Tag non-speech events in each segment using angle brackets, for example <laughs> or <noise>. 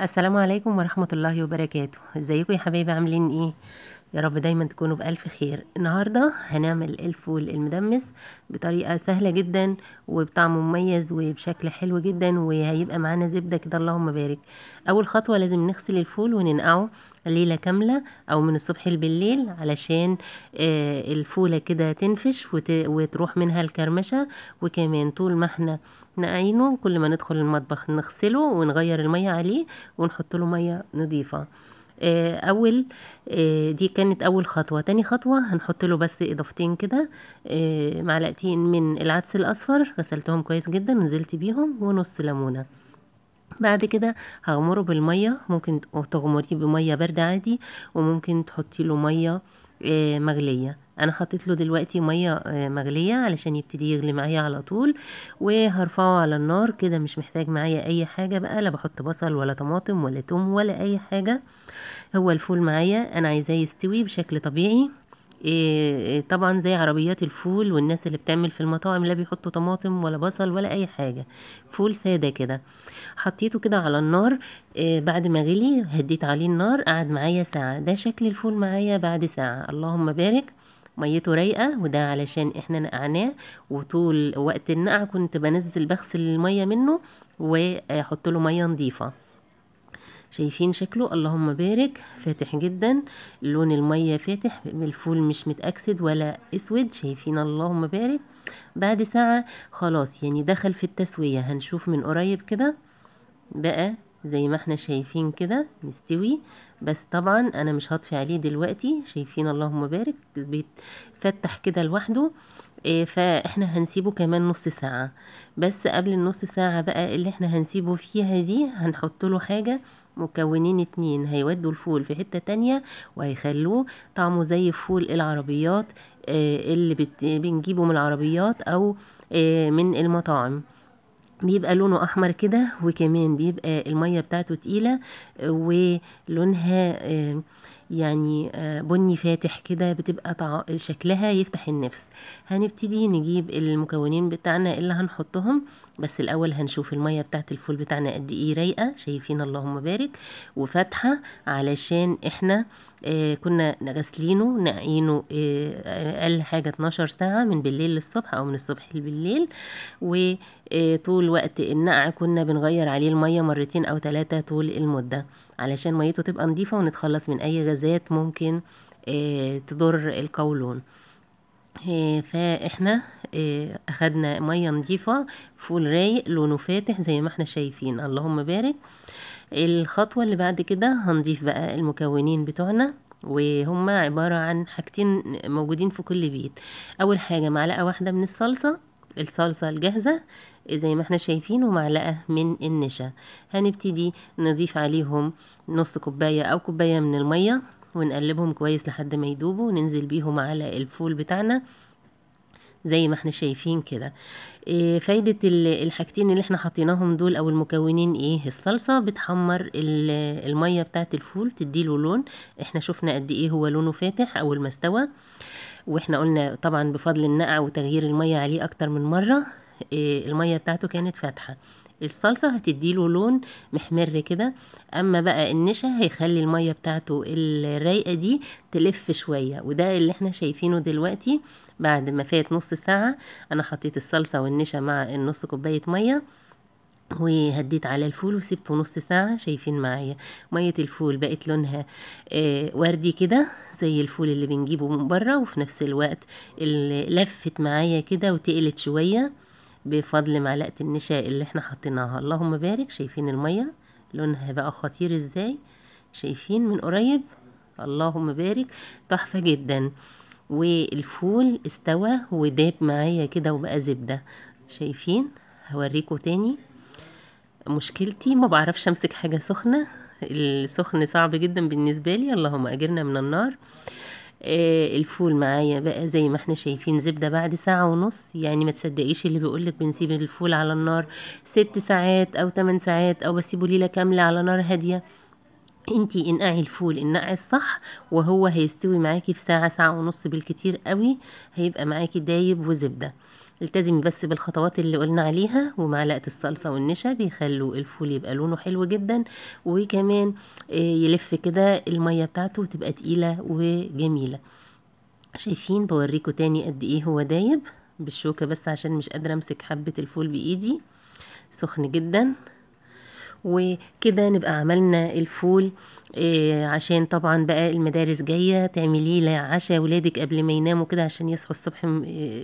السلام عليكم ورحمة الله وبركاته ازيكم يا حبايبي عاملين ايه يا رب دايما تكونوا بألف خير النهاردة هنعمل الفول المدمس بطريقة سهلة جدا وبطعم مميز وبشكل حلو جدا وهيبقى معانا زبدة كده اللهم بارك أول خطوة لازم نغسل الفول وننقعه ليلة كاملة أو من الصبح بالليل علشان آه، الفولة كده تنفش وتروح منها الكرمشة وكمان طول ما احنا نقعينه كل ما ندخل المطبخ نغسله ونغير المية عليه ونحط له مية نظيفة آه، اول آه، دي كانت اول خطوه تاني خطوه هنحط له بس اضافتين كده آه، معلقتين من العدس الاصفر غسلتهم كويس جدا نزلت بيهم ونص ليمونه بعد كده هغمره بالمية ممكن تغمريه بمية برد عادي وممكن تحطي له مية آه، مغلية انا حطيت له دلوقتي مية آه، مغلية علشان يبتدي يغلي معايا على طول وهرفعه على النار كده مش محتاج معايا اي حاجة بقى لا بحط بصل ولا طماطم ولا توم ولا اي حاجة هو الفول معايا انا عايزاه يستوي بشكل طبيعي إيه، إيه، طبعا زي عربيات الفول والناس اللي بتعمل في المطاعم لا بيحطوا طماطم ولا بصل ولا اي حاجه فول ساده كده حطيته كده على النار إيه، بعد ما غلي هديت عليه النار قعد معايا ساعه ده شكل الفول معايا بعد ساعه اللهم بارك ميته رايقه وده علشان احنا نقعناه وطول وقت النقع كنت بنزل بغسل الميه منه واحط له ميه نظيفه شايفين شكله اللهم بارك فاتح جدا لون المية فاتح الفول مش متأكسد ولا اسود شايفين اللهم بارك بعد ساعة خلاص يعني دخل في التسوية هنشوف من قريب كده بقى زي ما احنا شايفين كده مستوي بس طبعا انا مش هطفي عليه دلوقتي شايفين اللهم بارك بيتفتح كده لوحده ايه، فاحنا هنسيبه كمان نص ساعة بس قبل النص ساعة بقى اللي احنا هنسيبه فيها دي هنحط له حاجة مكونين اتنين هيودوا الفول في حتة تانية وهيخلوه طعمه زي فول العربيات آه، اللي بنجيبه من العربيات او آه، من المطاعم بيبقى لونه احمر كده وكمان بيبقى المية بتاعته تقيلة ولونها آه، يعني آه، بني فاتح كده بتبقى شكلها يفتح النفس هنبتدي نجيب المكونين بتاعنا اللي هنحطهم بس الاول هنشوف الميه بتاعت الفول بتاعنا قد ايه رايقه شايفين اللهم بارك وفاتحه علشان احنا آه كنا غسلينه نقعينه آه، اقل آه حاجه 12 ساعه من بالليل للصبح او من الصبح للليل وطول آه، وقت النقع كنا بنغير عليه الميه مرتين او ثلاثه طول المده علشان ميته تبقى نظيفه ونتخلص من اي غازات ممكن آه تضر القولون إيه، فاحنا إيه، اخدنا ميه نظيفه فول رايق لونه فاتح زي ما احنا شايفين اللهم بارك الخطوه اللي بعد كده هنضيف بقى المكونين بتوعنا وهما عباره عن حاجتين موجودين في كل بيت اول حاجه معلقه واحده من الصلصه الصلصه الجاهزه زي ما احنا شايفين ومعلقه من النشا هنبتدي نضيف عليهم نص كوبايه او كوبايه من الميه ونقلبهم كويس لحد ما يدوبوا وننزل بيهم على الفول بتاعنا زي ما احنا شايفين كده إيه فايدة الحاجتين اللي احنا حطيناهم دول او المكونين ايه الصلصة بتحمر المية بتاعت الفول تديله لون احنا شفنا قد ايه هو لونه فاتح اول ما استوى واحنا قلنا طبعا بفضل النقع وتغيير المية عليه اكتر من مرة إيه المية بتاعته كانت فاتحة الصلصة هتديله لون محمر كده اما بقى النشا هيخلي المية بتاعته الرايقة دي تلف شوية وده اللي احنا شايفينه دلوقتي بعد ما فات نص ساعة انا حطيت الصلصة والنشا مع النص كوباية مية وهديت على الفول وسبته نص ساعة شايفين معايا مية الفول بقت لونها آه، وردي كده زي الفول اللي بنجيبه من بره وفي نفس الوقت لفت معايا كده وتقلت شوية بفضل معلقة النشا اللي احنا حطيناها اللهم بارك شايفين المية لونها بقى خطير ازاي شايفين من قريب اللهم بارك تحفة جدا والفول استوى وداب معايا كده وبقى زبدة شايفين هوريكم تاني مشكلتي ما بعرفش امسك حاجة سخنة السخن صعب جدا بالنسبة لي اللهم اجرنا من النار آه، الفول معايا بقى زي ما احنا شايفين زبدة بعد ساعة ونص يعني ما تصدقيش اللي بيقولك بنسيب الفول على النار ست ساعات او تمن ساعات او بسيبه ليلة كاملة على نار هادية انتي انقعي الفول انقعي الصح وهو هيستوي معاكي في ساعة ساعة ونص بالكتير قوي هيبقى معاكي دايب وزبدة التزمي بس بالخطوات اللي قلنا عليها ومعلقة الصلصة والنشا بيخلوا الفول يبقى لونه حلو جدا وكمان آه، يلف كده المية بتاعته تبقى تقيلة وجميلة شايفين بوريكم تاني قد ايه هو دايب بالشوكة بس عشان مش قادرة امسك حبة الفول بايدي سخن جدا وكده نبقى عملنا الفول إيه عشان طبعا بقى المدارس جاية تعمليه لعشاء ولادك قبل ما يناموا كده عشان يصحوا الصبح آه،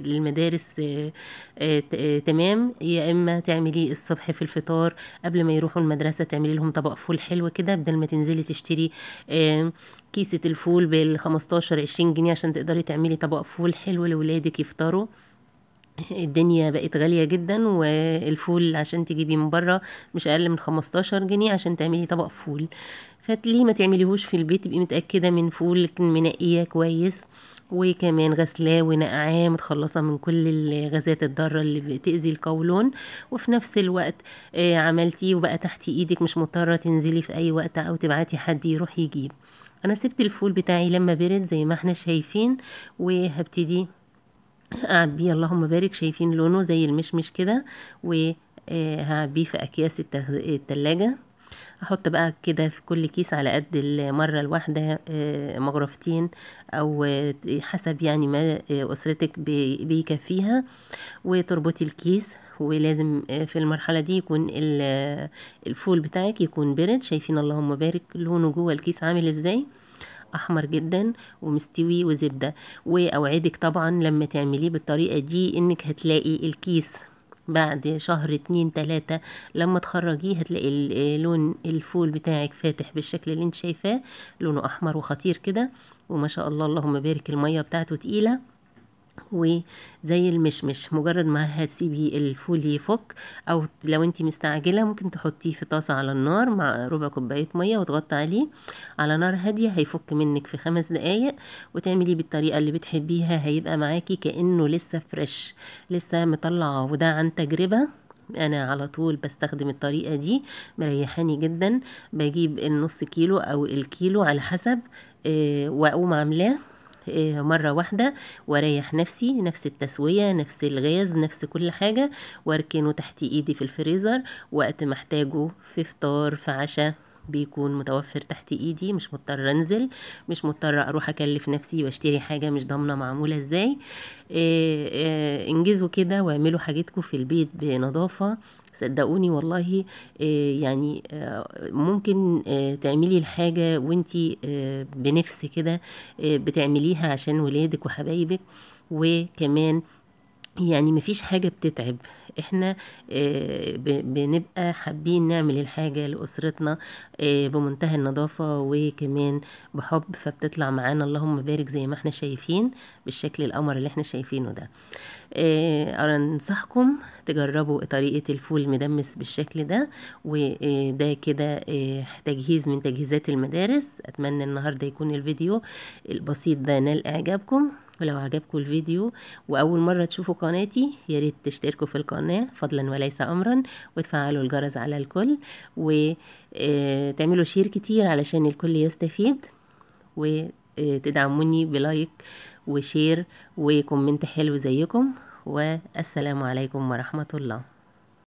للمدارس إيه إيه تمام يا اما تعمليه الصبح في الفطار قبل ما يروحوا المدرسة تعملي لهم طبق فول حلو كده بدل ما تنزلي تشتري آه، كيسة الفول بال 15 20 جنيه عشان تقدري تعملي طبق فول حلو لولادك يفطروا <laughs> الدنيا بقت غالية جدا والفول عشان تجيبيه من بره مش أقل من 15 جنيه عشان تعملي طبق فول فليه ما تعمليهوش في البيت تبقي متأكدة من فول منقية كويس وكمان غسلاه ونقعاه متخلصه من كل الغازات الضاره اللي بتاذي القولون وفي نفس الوقت آه، عملتيه وبقى تحت ايدك مش مضطره تنزلي في اي وقت او تبعتي حد يروح يجيب انا سبت الفول بتاعي لما برد زي ما احنا شايفين وهبتدي قاعد بيه اللهم بارك شايفين لونه زي المشمش كده وهعبيه آه، في اكياس التلاجة احط بقى كده في كل كيس على قد المره الواحده آه، مغرفتين او آه، حسب يعني ما اسرتك بيكفيها وتربطي الكيس ولازم في المرحلة دي يكون الفول بتاعك يكون برد شايفين اللهم بارك لونه جوه الكيس عامل ازاي احمر جدا ومستوي وزبده واوعدك طبعا لما تعمليه بالطريقه دي انك هتلاقي الكيس بعد شهر اتنين تلاتة لما تخرجيه هتلاقي لون الفول بتاعك فاتح بالشكل اللي انت شايفاه لونه احمر وخطير كده وما شاء الله اللهم بارك المية بتاعته تقيلة وزي المشمش مجرد ما هتسيبي الفول يفك او لو انت مستعجله ممكن تحطيه في طاسه على النار مع ربع كوبايه ميه وتغطي عليه على نار هاديه هيفك منك في خمس دقايق وتعمليه بالطريقه اللي بتحبيها هيبقى معاكي كانه لسه فريش لسه مطلعه وده عن تجربه انا على طول بستخدم الطريقه دي مريحاني جدا بجيب النص كيلو او الكيلو على حسب آه، واقوم عاملاه إيه، مرة واحدة واريح نفسي نفس التسوية نفس الغاز نفس كل حاجة واركنه تحت ايدي في الفريزر وقت محتاجه في فطار في عشاء بيكون متوفر تحت ايدي مش مضطر انزل مش مضطر اروح اكلف نفسي واشتري حاجه مش ضامنه معموله ازاي آه، آه، انجزوا كده واعملوا حاجتكم في البيت بنظافه صدقوني والله آه، يعني ممكن تعملي الحاجة وانت بنفس كده بتعمليها عشان ولادك وحبايبك وكمان يعني مفيش حاجة بتتعب احنا آه، بنبقى حابين نعمل الحاجة لأسرتنا آه، بمنتهى النظافة وكمان بحب فبتطلع معانا اللهم بارك زي ما احنا شايفين بالشكل القمر اللي احنا شايفينه ده آه، انصحكم تجربوا طريقة الفول مدمس بالشكل ده وده كده تجهيز من تجهيزات المدارس اتمنى النهاردة يكون الفيديو البسيط ده نال اعجابكم ولو عجبكم الفيديو واول مره تشوفوا قناتي يا ريت تشتركوا في القناه فضلا وليس امرا وتفعلوا الجرس على الكل وتعملوا آه، شير كتير علشان الكل يستفيد وتدعموني آه، بلايك وشير وكومنت حلو زيكم والسلام عليكم ورحمه الله